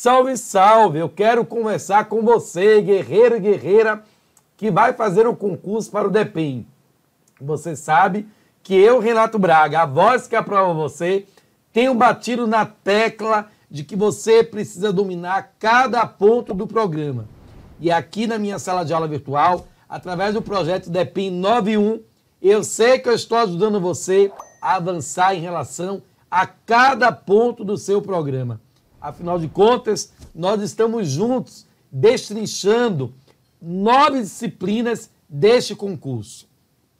Salve, salve! Eu quero conversar com você, guerreiro e guerreira, que vai fazer o concurso para o DEPEN. Você sabe que eu, Renato Braga, a voz que aprova você, tenho batido na tecla de que você precisa dominar cada ponto do programa. E aqui na minha sala de aula virtual, através do projeto DEPEN 91, eu sei que eu estou ajudando você a avançar em relação a cada ponto do seu programa. Afinal de contas, nós estamos juntos destrinchando nove disciplinas deste concurso.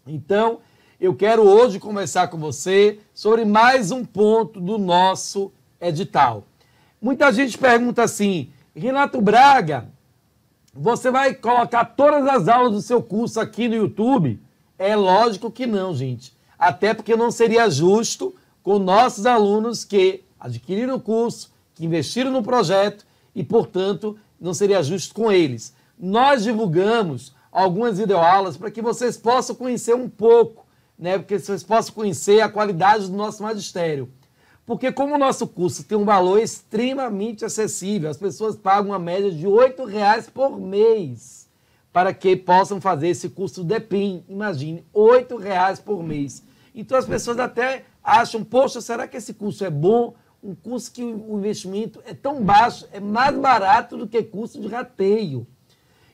Então, eu quero hoje conversar com você sobre mais um ponto do nosso edital. Muita gente pergunta assim: Renato Braga, você vai colocar todas as aulas do seu curso aqui no YouTube? É lógico que não, gente. Até porque não seria justo com nossos alunos que adquiriram o curso, que investiram no projeto e, portanto, não seria justo com eles. Nós divulgamos algumas videoaulas para que vocês possam conhecer um pouco, né? Porque vocês possam conhecer a qualidade do nosso magistério. Porque como o nosso curso tem um valor extremamente acessível, as pessoas pagam uma média de R$ reais por mês para que possam fazer esse curso DEPIM. Imagine, R$ reais por mês. Então as pessoas até acham, poxa, será que esse curso é bom? um custo que o investimento é tão baixo, é mais barato do que custo de rateio.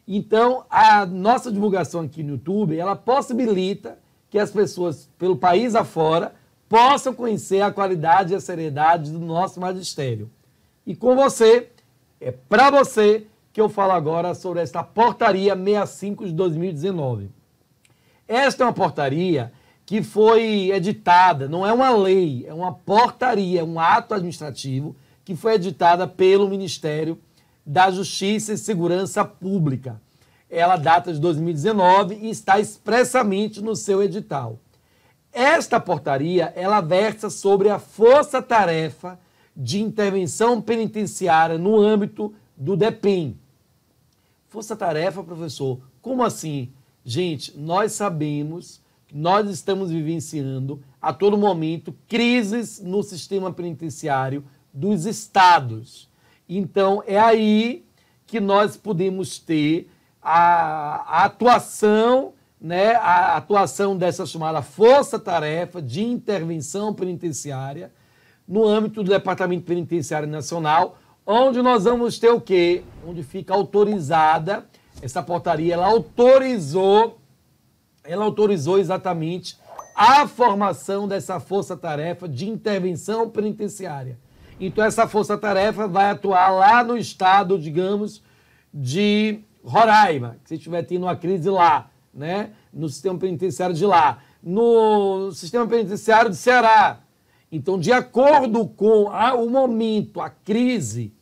Então, a nossa divulgação aqui no YouTube, ela possibilita que as pessoas pelo país afora possam conhecer a qualidade e a seriedade do nosso magistério. E com você, é para você que eu falo agora sobre esta portaria 65 de 2019. Esta é uma portaria que foi editada, não é uma lei, é uma portaria, é um ato administrativo que foi editada pelo Ministério da Justiça e Segurança Pública. Ela data de 2019 e está expressamente no seu edital. Esta portaria, ela versa sobre a força-tarefa de intervenção penitenciária no âmbito do DEPEN. Força-tarefa, professor, como assim? Gente, nós sabemos nós estamos vivenciando a todo momento crises no sistema penitenciário dos estados. Então, é aí que nós podemos ter a, a atuação, né, a atuação dessa chamada força-tarefa de intervenção penitenciária no âmbito do Departamento Penitenciário Nacional, onde nós vamos ter o quê? Onde fica autorizada, essa portaria ela autorizou ela autorizou exatamente a formação dessa força-tarefa de intervenção penitenciária. Então, essa força-tarefa vai atuar lá no estado, digamos, de Roraima, que se estiver tendo uma crise lá, né? no sistema penitenciário de lá, no sistema penitenciário de Ceará. Então, de acordo com a, o momento, a crise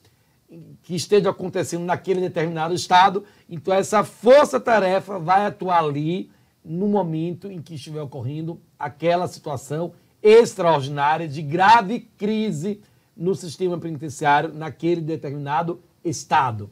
que esteja acontecendo naquele determinado estado, então essa força-tarefa vai atuar ali no momento em que estiver ocorrendo aquela situação extraordinária de grave crise no sistema penitenciário naquele determinado estado.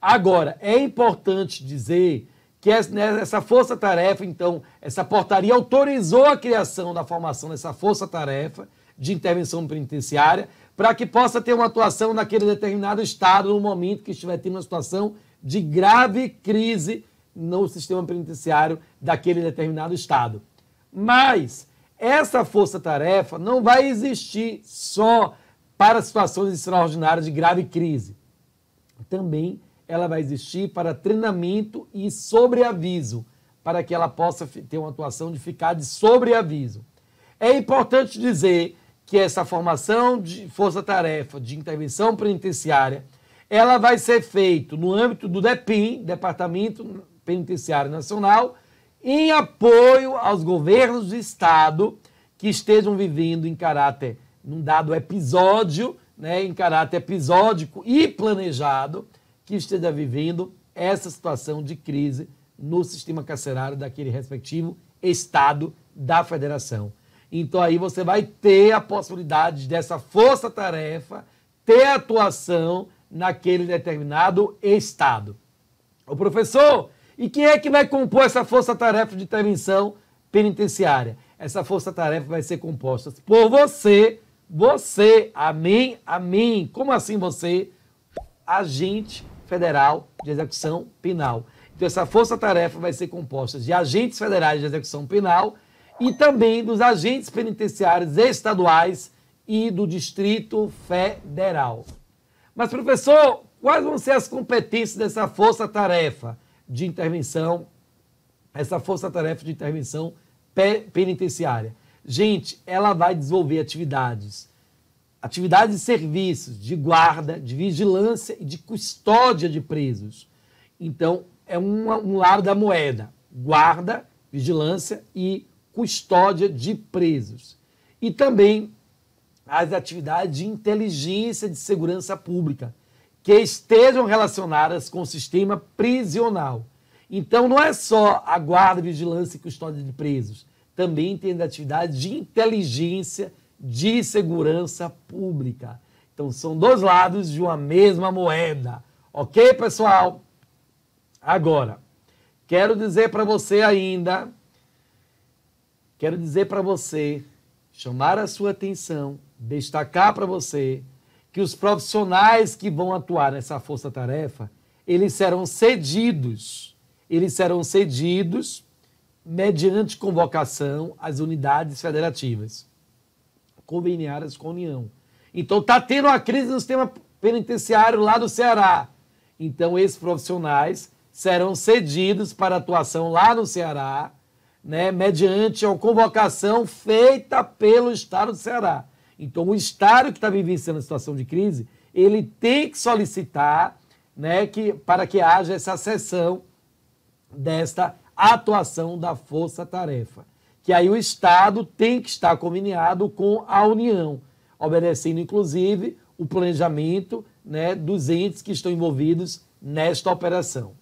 Agora, é importante dizer que né, essa força-tarefa, então, essa portaria autorizou a criação da formação dessa força-tarefa de intervenção penitenciária para que possa ter uma atuação naquele determinado estado no momento que estiver tendo uma situação de grave crise no sistema penitenciário daquele determinado estado. Mas essa força-tarefa não vai existir só para situações extraordinárias de grave crise. Também ela vai existir para treinamento e sobreaviso, para que ela possa ter uma atuação de ficar de sobreaviso. É importante dizer que essa formação de força-tarefa de intervenção penitenciária, ela vai ser feita no âmbito do DEPIM, Departamento Penitenciária Nacional, em apoio aos governos do Estado que estejam vivendo em caráter, num dado episódio, né, em caráter episódico e planejado, que esteja vivendo essa situação de crise no sistema carcerário daquele respectivo Estado da Federação. Então aí você vai ter a possibilidade dessa força-tarefa ter atuação naquele determinado Estado. O professor e quem é que vai compor essa força-tarefa de intervenção penitenciária? Essa força-tarefa vai ser composta por você, você, amém, amém. Como assim você? Agente Federal de Execução Penal. Então, essa força-tarefa vai ser composta de agentes federais de execução penal e também dos agentes penitenciários estaduais e do Distrito Federal. Mas, professor, quais vão ser as competências dessa força-tarefa? de intervenção, essa força-tarefa de intervenção penitenciária. Gente, ela vai desenvolver atividades, atividades e serviços de guarda, de vigilância e de custódia de presos. Então, é um, um lado da moeda: guarda, vigilância e custódia de presos. E também as atividades de inteligência de segurança pública, que estejam relacionadas com o sistema prisional. Então, não é só a guarda, vigilância e custódia de presos, também tem atividade de inteligência de segurança pública. Então, são dois lados de uma mesma moeda. Ok, pessoal? Agora, quero dizer para você ainda, quero dizer para você, chamar a sua atenção, destacar para você que os profissionais que vão atuar nessa força-tarefa, eles serão cedidos, eles serão cedidos mediante convocação às unidades federativas, conveniadas com a União. Então está tendo uma crise no sistema penitenciário lá do Ceará. Então esses profissionais serão cedidos para atuação lá no Ceará, né, mediante a convocação feita pelo Estado do Ceará. Então, o Estado que está vivenciando a situação de crise, ele tem que solicitar né, que, para que haja essa cessão desta atuação da força-tarefa. Que aí o Estado tem que estar combinado com a União, obedecendo, inclusive, o planejamento né, dos entes que estão envolvidos nesta operação.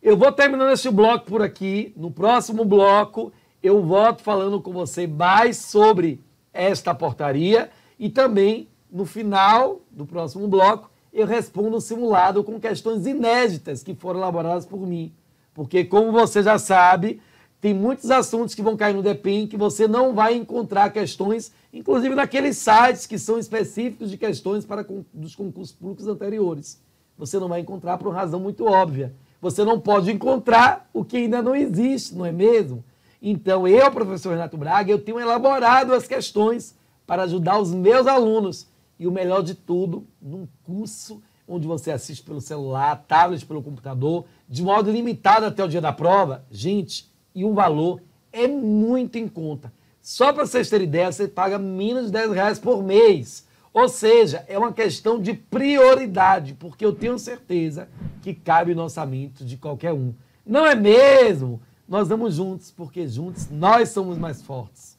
Eu vou terminando esse bloco por aqui. No próximo bloco, eu volto falando com você mais sobre esta portaria e também no final do próximo bloco eu respondo o simulado com questões inéditas que foram elaboradas por mim. Porque, como você já sabe, tem muitos assuntos que vão cair no DEPEN que você não vai encontrar questões, inclusive naqueles sites que são específicos de questões para dos concursos públicos anteriores. Você não vai encontrar por uma razão muito óbvia. Você não pode encontrar o que ainda não existe, não é mesmo? Então, eu, professor Renato Braga, eu tenho elaborado as questões para ajudar os meus alunos. E o melhor de tudo, num curso onde você assiste pelo celular, tablet, pelo computador, de modo limitado até o dia da prova, gente, e o valor é muito em conta. Só para vocês terem ideia, você paga menos de 10 reais por mês. Ou seja, é uma questão de prioridade, porque eu tenho certeza que cabe no orçamento de qualquer um. Não é mesmo? nós vamos juntos, porque juntos nós somos mais fortes.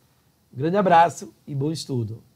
grande abraço e bom estudo.